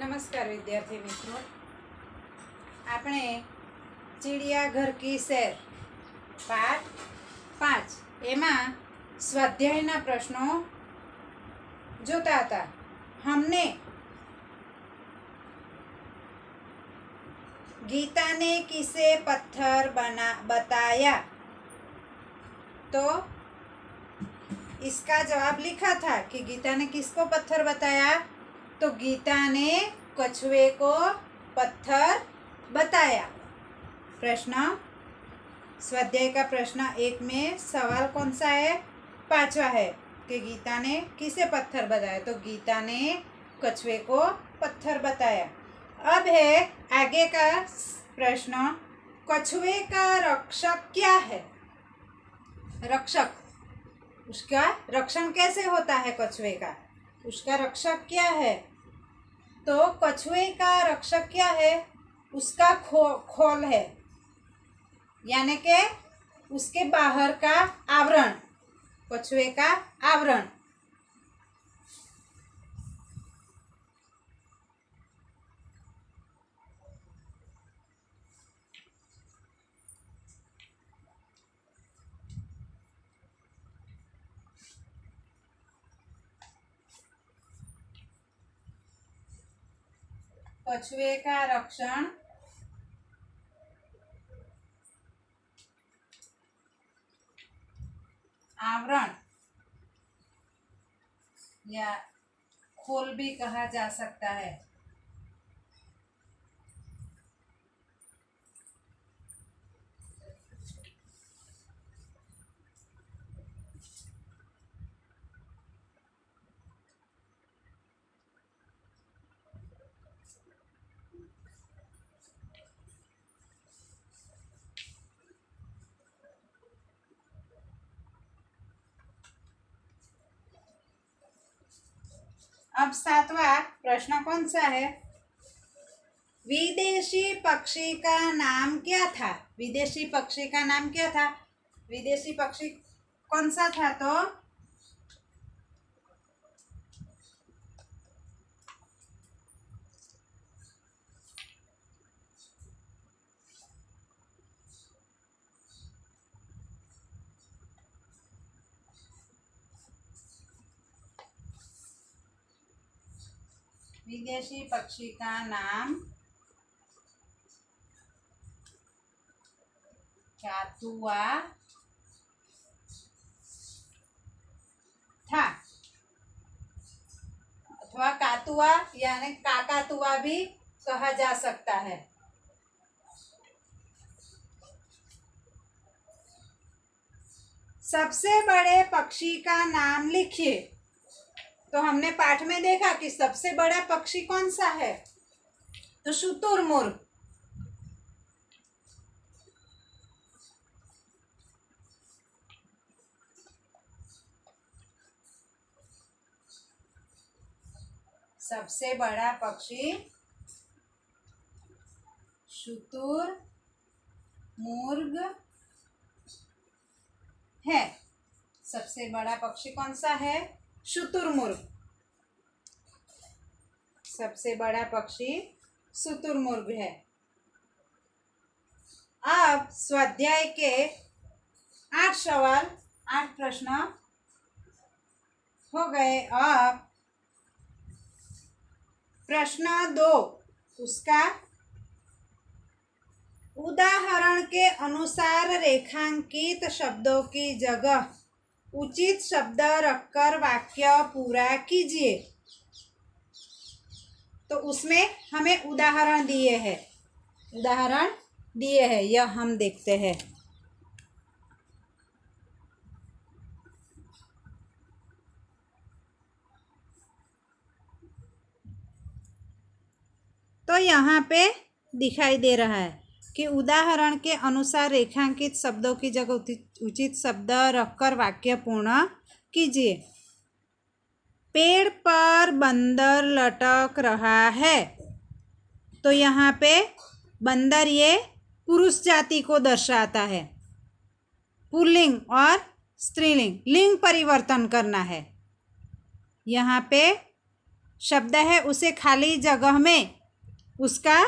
नमस्कार विद्यार्थी मित्रों अपने चिड़ियाघर की शेर पाठ पांच एम स्वाध्याय प्रश्नों जोता हमने गीता ने किसे पत्थर बना बताया तो इसका जवाब लिखा था कि गीता ने किसको पत्थर बताया तो गीता ने कछुए को पत्थर बताया प्रश्न स्वाध्याय का प्रश्न एक में सवाल कौन सा है पांचवा है कि गीता ने किसे पत्थर बताया तो गीता ने कछुए को पत्थर बताया अब है आगे का प्रश्न कछुए का रक्षक क्या है रक्षक उसका रक्षण कैसे होता है कछुए का उसका रक्षक क्या है तो कछुए का रक्षक क्या है उसका खो खोल है यानी के उसके बाहर का आवरण कछुए का आवरण कछुए का रक्षण आवरण या खोल भी कहा जा सकता है अब सातवा प्रश्न कौन सा है विदेशी पक्षी का नाम क्या था विदेशी पक्षी का नाम क्या था विदेशी पक्षी कौन सा था तो विदेशी पक्षी का नाम चातुआ था अथवा कातुआ यानी काकातुआ भी कहा जा सकता है सबसे बड़े पक्षी का नाम लिखिए तो हमने पाठ में देखा कि सबसे बड़ा पक्षी कौन सा है तो शुतुरमुर्ग सबसे बड़ा पक्षी शुतुर मुर्ग है सबसे बड़ा पक्षी कौन सा है शुतुरमुर्ग सबसे बड़ा पक्षी शुतुरमुर्ग है अब स्वाध्याय के आठ सवाल आठ प्रश्न हो गए अब प्रश्न दो उसका उदाहरण के अनुसार रेखांकित शब्दों की जगह उचित शब्द रखकर वाक्य पूरा कीजिए तो उसमें हमें उदाहरण दिए हैं उदाहरण दिए हैं यह हम देखते हैं तो यहाँ पे दिखाई दे रहा है कि उदाहरण के अनुसार रेखांकित शब्दों की जगह उचित शब्द रखकर वाक्य पूर्ण कीजिए पेड़ पर बंदर लटक रहा है तो यहाँ पे बंदर ये पुरुष जाति को दर्शाता है पुल्लिंग और स्त्रीलिंग लिंग परिवर्तन करना है यहाँ पे शब्द है उसे खाली जगह में उसका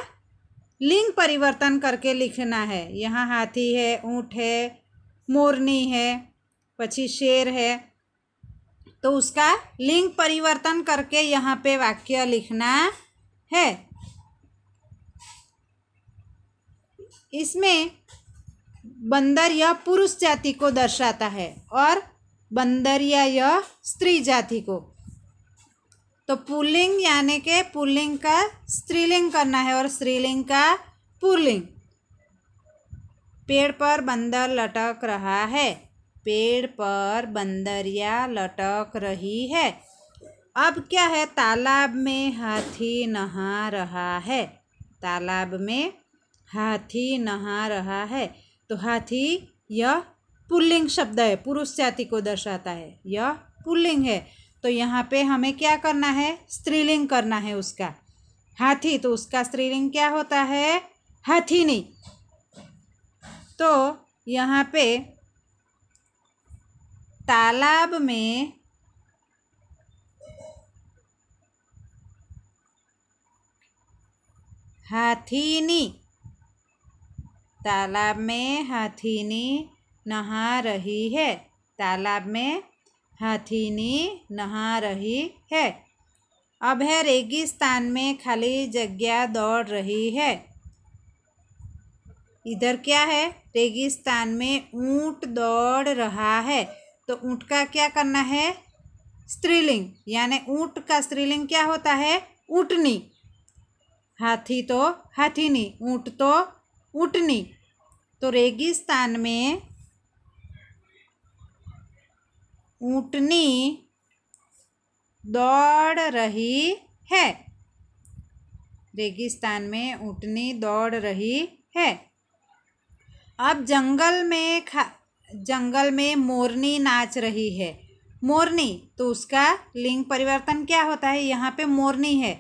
लिंग परिवर्तन करके लिखना है यहाँ हाथी है ऊँट है मोरनी है पची शेर है तो उसका लिंग परिवर्तन करके यहाँ पे वाक्य लिखना है इसमें बंदर यह पुरुष जाति को दर्शाता है और बंदरिया यह स्त्री जाति को तो पुलिंग यानी के पुल्लिंग का स्त्रीलिंग करना है और स्त्रीलिंग का पुलिंग पेड़ पर बंदर लटक रहा है पेड़ पर बंदरिया लटक रही है अब क्या है तालाब में हाथी नहा रहा है तालाब में हाथी नहा रहा है तो हाथी यह पुल्लिंग शब्द है पुरुष जाति को दर्शाता है यह पुल्लिंग है तो यहाँ पे हमें क्या करना है स्त्रीलिंग करना है उसका हाथी तो उसका स्त्रीलिंग क्या होता है हाथीनी तो यहाँ पे तालाब में हाथीनी तालाब में हाथीनी नहा रही है तालाब में हाथीनी नहा रही है अब है रेगिस्तान में खाली जगह दौड़ रही है इधर क्या है रेगिस्तान में ऊँट दौड़ रहा है तो ऊँट का क्या करना है स्त्रीलिंग यानी ऊँट का स्त्रीलिंग क्या होता है ऊटनी हाथी तो हाथीनी ऊँट तो ऊटनी तो रेगिस्तान में ऊटनी दौड़ रही है रेगिस्तान में ऊँटनी दौड़ रही है अब जंगल में खा जंगल में मोरनी नाच रही है मोरनी तो उसका लिंग परिवर्तन क्या होता है यहाँ पे मोरनी है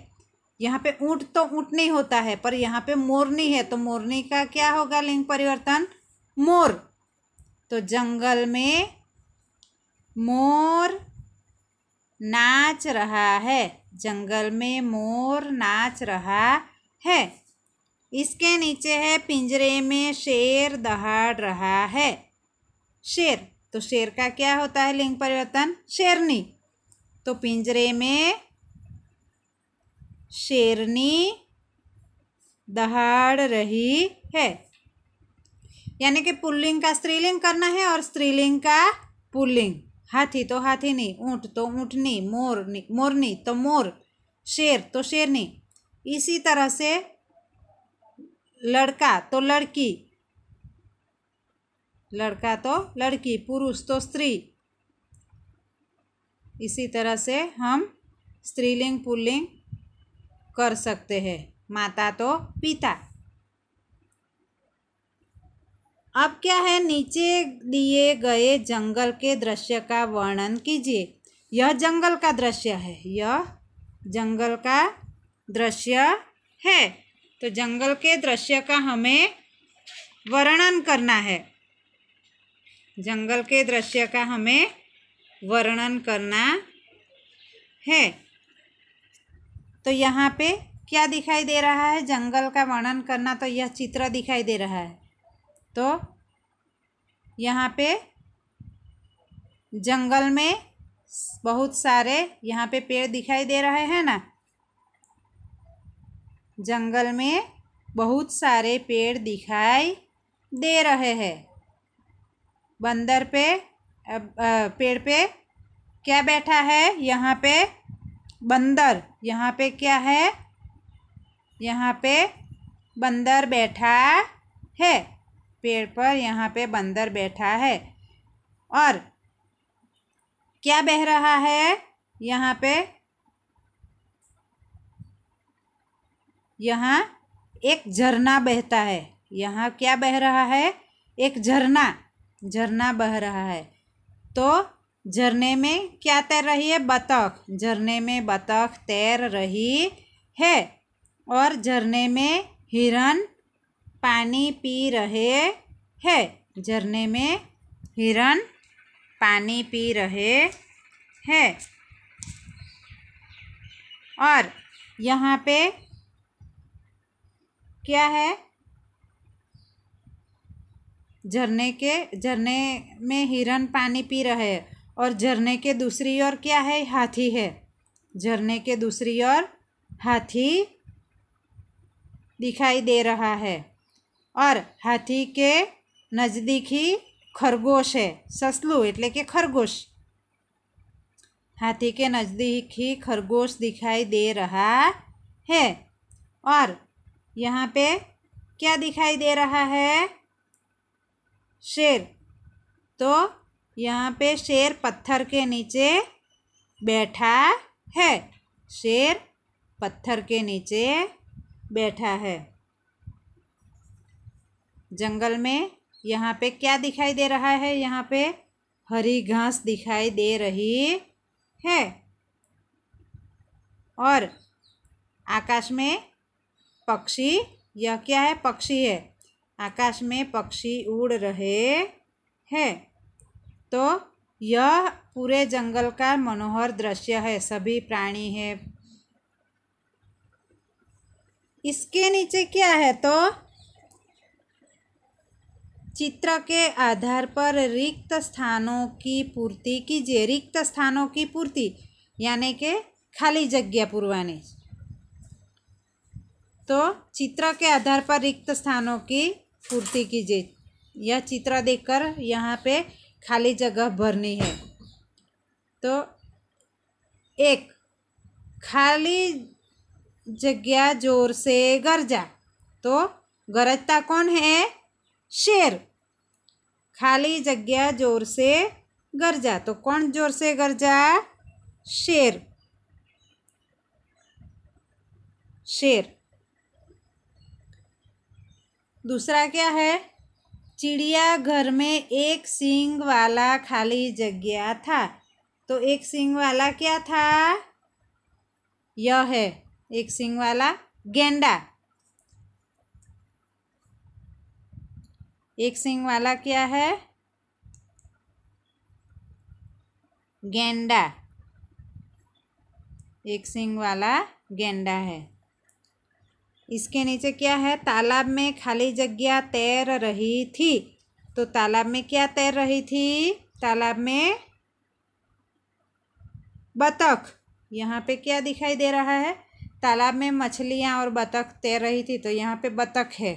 यहाँ पे ऊँट तो ऊँटनी होता है पर यहाँ पे मोरनी है तो मोरनी का क्या होगा लिंग परिवर्तन मोर तो जंगल में मोर नाच रहा है जंगल में मोर नाच रहा है इसके नीचे है पिंजरे में शेर दहाड़ रहा है शेर तो शेर का क्या होता है लिंग परिवर्तन शेरनी तो पिंजरे में शेरनी दहाड़ रही है यानी कि पुल्लिंग का स्त्रीलिंग करना है और स्त्रीलिंग का पुल्लिंग तो हाथी नहीं ऊँट तो ऊँटनी मोरनी मोरनी तो मोर शेर तो शेरनी इसी तरह से लड़का तो लड़की लड़का तो लड़की पुरुष तो स्त्री इसी तरह से हम स्त्रीलिंग पुल्लिंग कर सकते हैं माता तो पिता अब क्या है नीचे दिए गए जंगल के दृश्य का वर्णन कीजिए यह जंगल का दृश्य है यह जंगल का दृश्य है तो जंगल के दृश्य का हमें वर्णन करना है जंगल के दृश्य का हमें वर्णन करना है तो यहाँ पे क्या दिखाई दे रहा है जंगल का वर्णन करना तो यह चित्र दिखाई दे रहा है तो यहाँ पे जंगल में बहुत सारे यहाँ पे पेड़ दिखाई दे रहे हैं ना जंगल में बहुत सारे पेड़ दिखाई दे रहे हैं बंदर पे पेड़ पे क्या बैठा है यहाँ पे बंदर यहाँ पे क्या है यहाँ पे बंदर बैठा है पेड़ पर यहाँ पे बंदर बैठा है और क्या बह रहा है यहाँ पे यहाँ एक झरना बहता है यहाँ क्या बह रहा है एक झरना झरना बह रहा है तो झरने में क्या तैर रही है बतख झरने में बतख तैर रही है और झरने में हिरण पानी पी रहे हैं झरने में हिरण पानी पी रहे हैं और यहाँ पे क्या है झरने के झरने में हिरन पानी पी रहे और झरने के दूसरी ओर क्या है हाथी है झरने के दूसरी ओर हाथी दिखाई दे रहा है और હાથી કે खरगोश है ससलू સસલું कि खरगोश हाथी के नज़दीक ही खरगोश दिखाई दे रहा है और यहाँ पे क्या दिखाई दे रहा है शेर तो यहाँ पे शेर पत्थर के नीचे बैठा है शेर पत्थर के नीचे बैठा है जंगल में यहाँ पे क्या दिखाई दे रहा है यहाँ पे हरी घास दिखाई दे रही है और आकाश में पक्षी यह क्या है पक्षी है आकाश में पक्षी उड़ रहे हैं तो यह पूरे जंगल का मनोहर दृश्य है सभी प्राणी है इसके नीचे क्या है तो चित्र के आधार पर रिक्त स्थानों की पूर्ति कीजिए रिक्त स्थानों की पूर्ति यानी के खाली जगह पुरवाने तो चित्र के आधार पर रिक्त स्थानों की पूर्ति कीजिए यह चित्र देखकर यहाँ पे खाली जगह भरनी है तो एक खाली जगह जोर से गरजा तो गरजता कौन है शेर खाली जगह जोर से गरजा तो कौन जोर से गरजा शेर शेर दूसरा क्या है चिड़िया घर में एक सिंग वाला खाली जगह था तो एक सिंग वाला क्या था यह है एक सिंग वाला गेंडा एक सिंग वाला क्या है गेंडा एक सिंग वाला गेंडा है इसके नीचे क्या है तालाब में खाली जगह तैर रही थी तो तालाब में क्या तैर रही थी तालाब में बतख यहाँ पे क्या दिखाई दे रहा है तालाब में मछलियाँ और बतख तैर रही थी तो यहाँ पे बतख है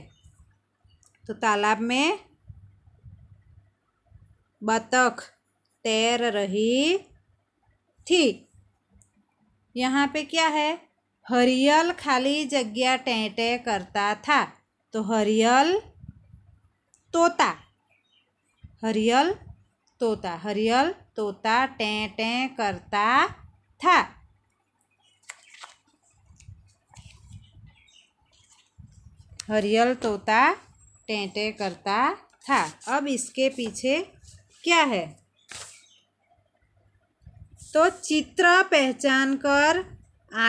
तो तालाब में बतख तैर रही थी यहाँ पे क्या है हरियल खाली जगह टेंटे करता था तो हरियल तोता हरियल तोता हरियल तोता टें टें करता था हरियल तोता टें टें करता था अब इसके पीछे क्या है तो चित्र पहचान कर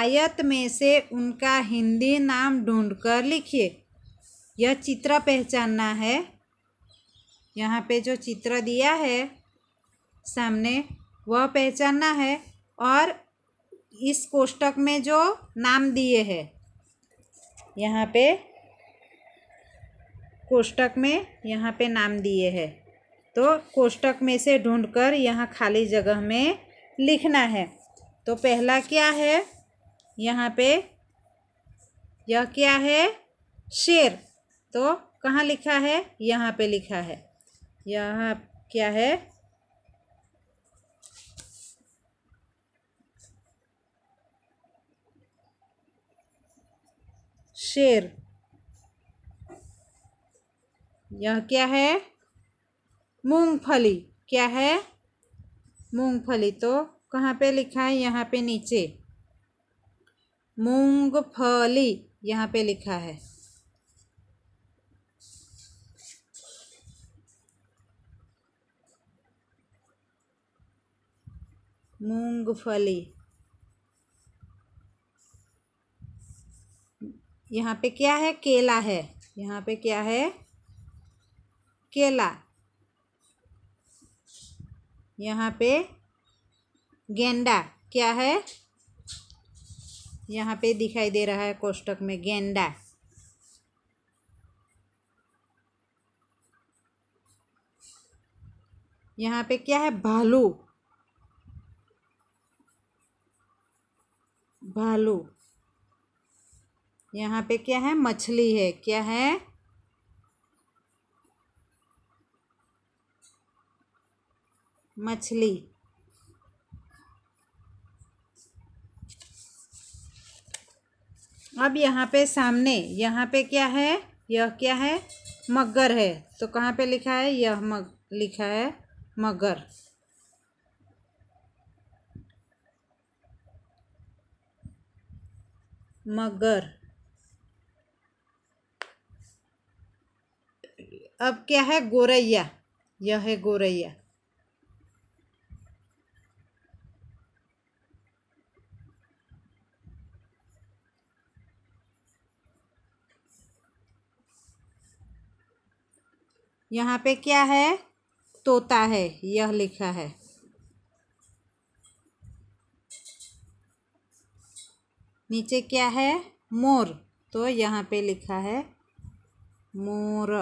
आयत में से उनका हिंदी नाम ढूंढ कर लिखिए यह चित्र पहचानना है यहाँ पे जो चित्र दिया है सामने वह पहचानना है और इस कोष्टक में जो नाम दिए हैं यहाँ पे कोष्टक में यहाँ पे नाम दिए हैं तो कोष्टक में से ढूंढकर यहाँ खाली जगह में लिखना है तो पहला क्या है यहाँ पे यह क्या है शेर तो कहाँ लिखा है यहाँ पे लिखा है यहाँ क्या है शेर यह क्या है मूंगफली क्या है मूंगफली तो कहाँ पे लिखा है यहाँ पे नीचे मूंगफली यहाँ पे लिखा है मूंगफली यहाँ पे क्या है केला है यहाँ पे क्या है केला यहाँ पे गेंडा क्या है यहाँ पे दिखाई दे रहा है कोष्टक में गेंडा यहाँ पे क्या है भालू भालू यहाँ पे क्या है मछली है क्या है मछली अब यहाँ पे सामने यहाँ पे क्या है यह क्या है मगर है तो कहाँ पे लिखा है यह मग लिखा है मगर मगर अब क्या है गोरैया यह है गोरैया यहाँ पे क्या है तोता है यह लिखा है नीचे क्या है मोर तो यहाँ पे लिखा है मोर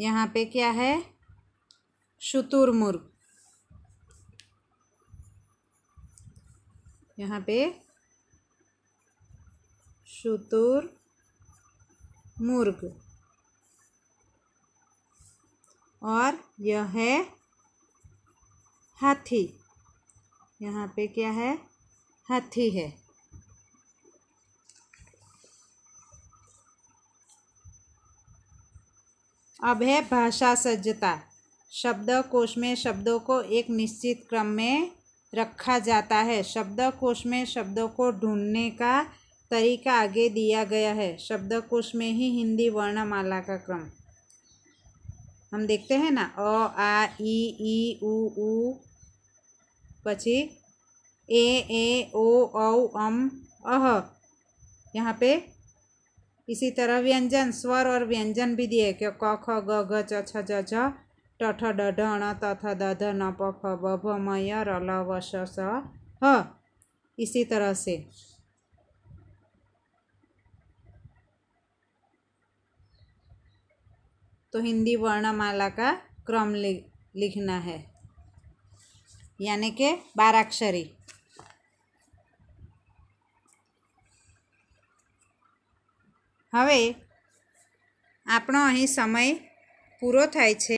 यहाँ पे क्या है शुतुरमुर्ग यहाँ पे शुतुर मुर्ग और यह है हाथी यहाँ पे क्या है हाथी है अब है भाषा सज्जता शब्दकोश में शब्दों को एक निश्चित क्रम में रखा जाता है शब्दकोश में शब्दों को ढूंढने का तरीका आगे दिया गया है शब्दकोश में ही हिंदी वर्णमाला का क्रम हम देखते हैं ना अ आ ई ई उ ऊ पची ए ए ओ ઔ अम अह यहाँ पे इसी तरह व्यंजन स्वर और व्यंजन भी दिए क्यों क ख ग घ च छ ज झ ट ठ ड ढ ण त थ द ध न प ख ब भ म य र ल व श स ह इसी तरह से तो हिंदी वर्णमाला का क्रम लि, लिखना है यानी कि बाराक्षरी હવે આપણો અહીં સમય પૂરો થાય છે